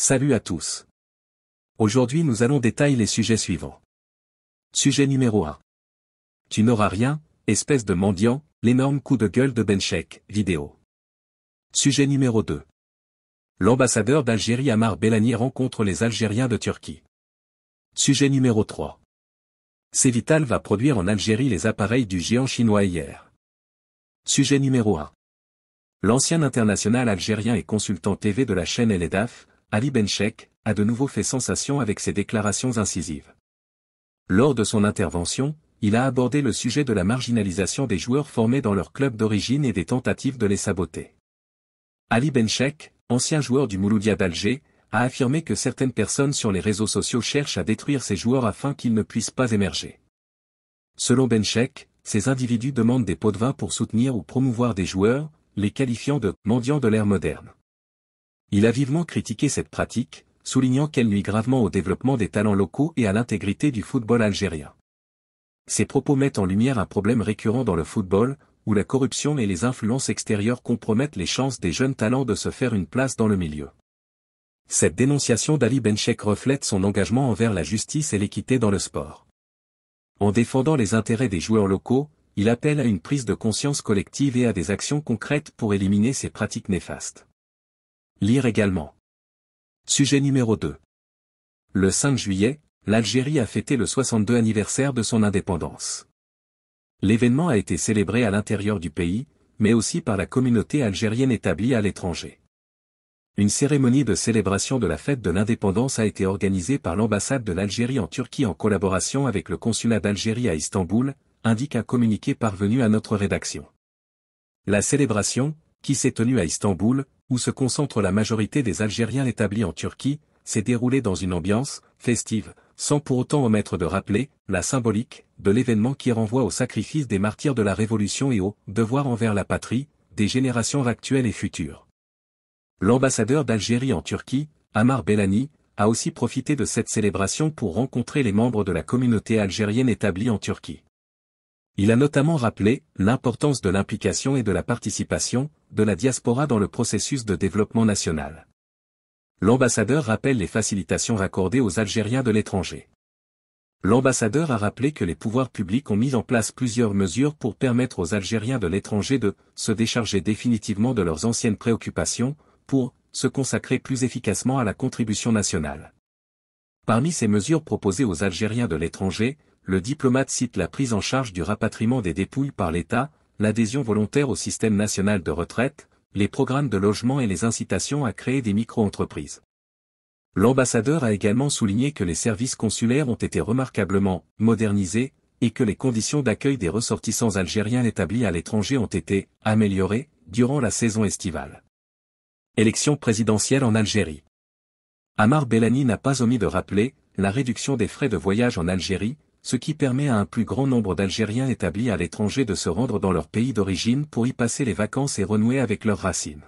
Salut à tous. Aujourd'hui nous allons détailler les sujets suivants. Sujet numéro 1. Tu n'auras rien, espèce de mendiant, l'énorme coup de gueule de Benchek, vidéo. Sujet numéro 2. L'ambassadeur d'Algérie Amar Bellani rencontre les Algériens de Turquie. Sujet numéro 3. Cévital va produire en Algérie les appareils du géant chinois hier. Sujet numéro 1. L'ancien international algérien et consultant TV de la chaîne LEDAF, Ali Benchek, a de nouveau fait sensation avec ses déclarations incisives. Lors de son intervention, il a abordé le sujet de la marginalisation des joueurs formés dans leur club d'origine et des tentatives de les saboter. Ali Benchek, ancien joueur du Mouloudia d'Alger, a affirmé que certaines personnes sur les réseaux sociaux cherchent à détruire ces joueurs afin qu'ils ne puissent pas émerger. Selon Benchek, ces individus demandent des pots de vin pour soutenir ou promouvoir des joueurs, les qualifiant de « mendiants de l'ère moderne ». Il a vivement critiqué cette pratique, soulignant qu'elle nuit gravement au développement des talents locaux et à l'intégrité du football algérien. Ses propos mettent en lumière un problème récurrent dans le football, où la corruption et les influences extérieures compromettent les chances des jeunes talents de se faire une place dans le milieu. Cette dénonciation d'Ali Benchek reflète son engagement envers la justice et l'équité dans le sport. En défendant les intérêts des joueurs locaux, il appelle à une prise de conscience collective et à des actions concrètes pour éliminer ces pratiques néfastes. Lire également. Sujet numéro 2. Le 5 juillet, l'Algérie a fêté le 62 anniversaire de son indépendance. L'événement a été célébré à l'intérieur du pays, mais aussi par la communauté algérienne établie à l'étranger. Une cérémonie de célébration de la fête de l'indépendance a été organisée par l'ambassade de l'Algérie en Turquie en collaboration avec le consulat d'Algérie à Istanbul, indique un communiqué parvenu à notre rédaction. La célébration, qui s'est tenue à Istanbul, où se concentre la majorité des Algériens établis en Turquie, s'est déroulé dans une ambiance festive, sans pour autant omettre de rappeler la symbolique de l'événement qui renvoie au sacrifice des martyrs de la Révolution et au devoir envers la patrie des générations actuelles et futures. L'ambassadeur d'Algérie en Turquie, Amar Bellani, a aussi profité de cette célébration pour rencontrer les membres de la communauté algérienne établie en Turquie. Il a notamment rappelé l'importance de l'implication et de la participation de la diaspora dans le processus de développement national. L'ambassadeur rappelle les facilitations raccordées aux Algériens de l'étranger. L'ambassadeur a rappelé que les pouvoirs publics ont mis en place plusieurs mesures pour permettre aux Algériens de l'étranger de se décharger définitivement de leurs anciennes préoccupations, pour se consacrer plus efficacement à la contribution nationale. Parmi ces mesures proposées aux Algériens de l'étranger, le diplomate cite la prise en charge du rapatriement des dépouilles par l'État, l'adhésion volontaire au système national de retraite, les programmes de logement et les incitations à créer des micro-entreprises. L'ambassadeur a également souligné que les services consulaires ont été remarquablement modernisés et que les conditions d'accueil des ressortissants algériens établis à l'étranger ont été améliorées durant la saison estivale. Élection présidentielle en Algérie. Amar Bellani n'a pas omis de rappeler la réduction des frais de voyage en Algérie, ce qui permet à un plus grand nombre d'Algériens établis à l'étranger de se rendre dans leur pays d'origine pour y passer les vacances et renouer avec leurs racines.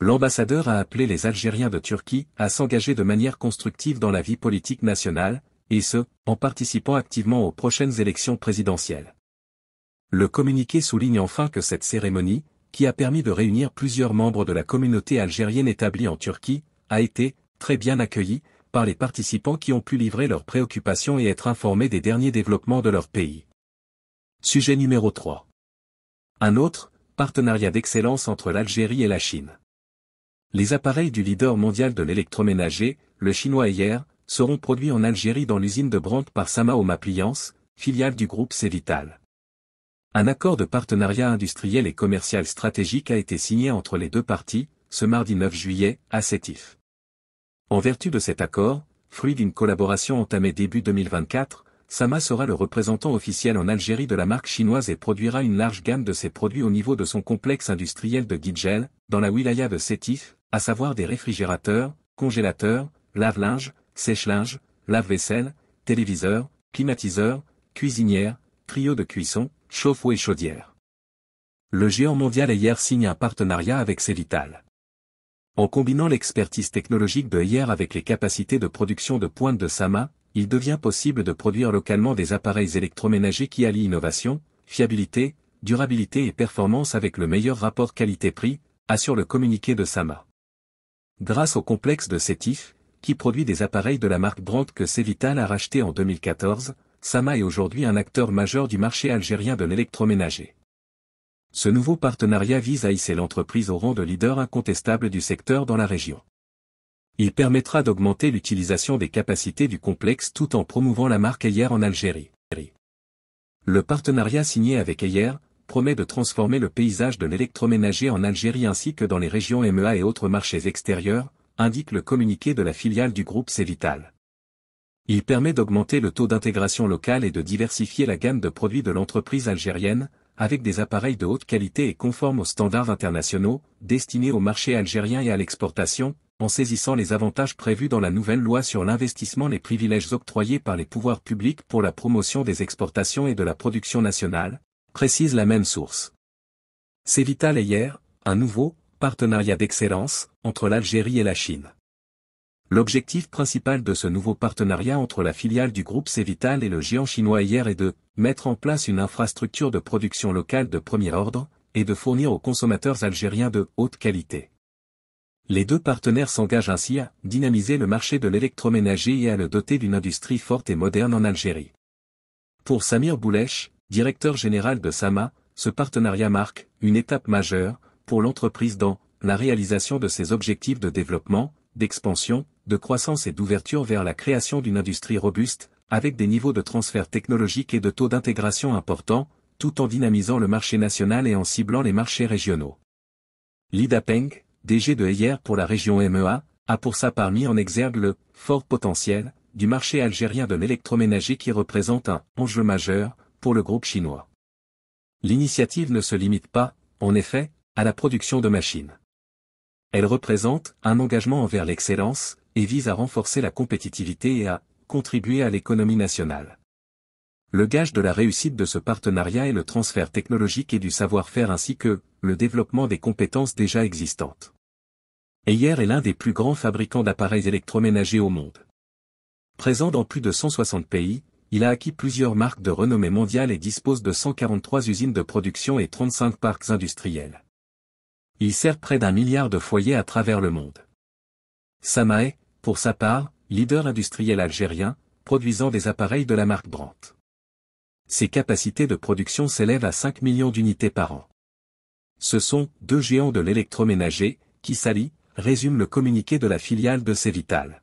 L'ambassadeur a appelé les Algériens de Turquie à s'engager de manière constructive dans la vie politique nationale, et ce, en participant activement aux prochaines élections présidentielles. Le communiqué souligne enfin que cette cérémonie, qui a permis de réunir plusieurs membres de la communauté algérienne établie en Turquie, a été, très bien accueillie, par les participants qui ont pu livrer leurs préoccupations et être informés des derniers développements de leur pays. Sujet numéro 3. Un autre, partenariat d'excellence entre l'Algérie et la Chine. Les appareils du leader mondial de l'électroménager, le chinois Ayer, seront produits en Algérie dans l'usine de Brandt par Samao Pliance, filiale du groupe Cévital. Un accord de partenariat industriel et commercial stratégique a été signé entre les deux parties, ce mardi 9 juillet, à Sétif. En vertu de cet accord, fruit d'une collaboration entamée début 2024, Sama sera le représentant officiel en Algérie de la marque chinoise et produira une large gamme de ses produits au niveau de son complexe industriel de Gijel, dans la wilaya de Sétif, à savoir des réfrigérateurs, congélateurs, lave-linge, sèche-linge, lave-vaisselle, téléviseurs, climatiseurs, cuisinières, trio de cuisson, chauffe-eau et chaudière. Le géant mondial hier signe un partenariat avec Cévital. En combinant l'expertise technologique de hier avec les capacités de production de pointe de Sama, il devient possible de produire localement des appareils électroménagers qui allient innovation, fiabilité, durabilité et performance avec le meilleur rapport qualité-prix, assure le communiqué de Sama. Grâce au complexe de Sétif, qui produit des appareils de la marque Brandt que Cevital a racheté en 2014, Sama est aujourd'hui un acteur majeur du marché algérien de l'électroménager. Ce nouveau partenariat vise à hisser l'entreprise au rang de leader incontestable du secteur dans la région. Il permettra d'augmenter l'utilisation des capacités du complexe tout en promouvant la marque Ayer en Algérie. Le partenariat signé avec Ayer promet de transformer le paysage de l'électroménager en Algérie ainsi que dans les régions MEA et autres marchés extérieurs, indique le communiqué de la filiale du groupe Cévital. Il permet d'augmenter le taux d'intégration locale et de diversifier la gamme de produits de l'entreprise algérienne, avec des appareils de haute qualité et conformes aux standards internationaux, destinés au marché algérien et à l'exportation, en saisissant les avantages prévus dans la nouvelle loi sur l'investissement les privilèges octroyés par les pouvoirs publics pour la promotion des exportations et de la production nationale, précise la même source. C'est vital et hier, un nouveau partenariat d'excellence entre l'Algérie et la Chine. L'objectif principal de ce nouveau partenariat entre la filiale du groupe Cévital et le géant chinois hier est de mettre en place une infrastructure de production locale de premier ordre et de fournir aux consommateurs algériens de haute qualité. Les deux partenaires s'engagent ainsi à dynamiser le marché de l'électroménager et à le doter d'une industrie forte et moderne en Algérie. Pour Samir Boulesh, directeur général de Sama, ce partenariat marque une étape majeure pour l'entreprise dans la réalisation de ses objectifs de développement, d'expansion, de croissance et d'ouverture vers la création d'une industrie robuste, avec des niveaux de transfert technologique et de taux d'intégration importants, tout en dynamisant le marché national et en ciblant les marchés régionaux. Lida Peng, DG de Eyer pour la région MEA, a pour sa part mis en exergue le fort potentiel du marché algérien de l'électroménager qui représente un enjeu majeur pour le groupe chinois. L'initiative ne se limite pas, en effet, à la production de machines. Elle représente un engagement envers l'excellence, et vise à renforcer la compétitivité et à contribuer à l'économie nationale. Le gage de la réussite de ce partenariat est le transfert technologique et du savoir-faire ainsi que le développement des compétences déjà existantes. Eyer est l'un des plus grands fabricants d'appareils électroménagers au monde. Présent dans plus de 160 pays, il a acquis plusieurs marques de renommée mondiale et dispose de 143 usines de production et 35 parcs industriels. Il sert près d'un milliard de foyers à travers le monde. Samae, pour sa part, leader industriel algérien, produisant des appareils de la marque Brandt. Ses capacités de production s'élèvent à 5 millions d'unités par an. Ce sont deux géants de l'électroménager qui s'allient, résume le communiqué de la filiale de Cévital.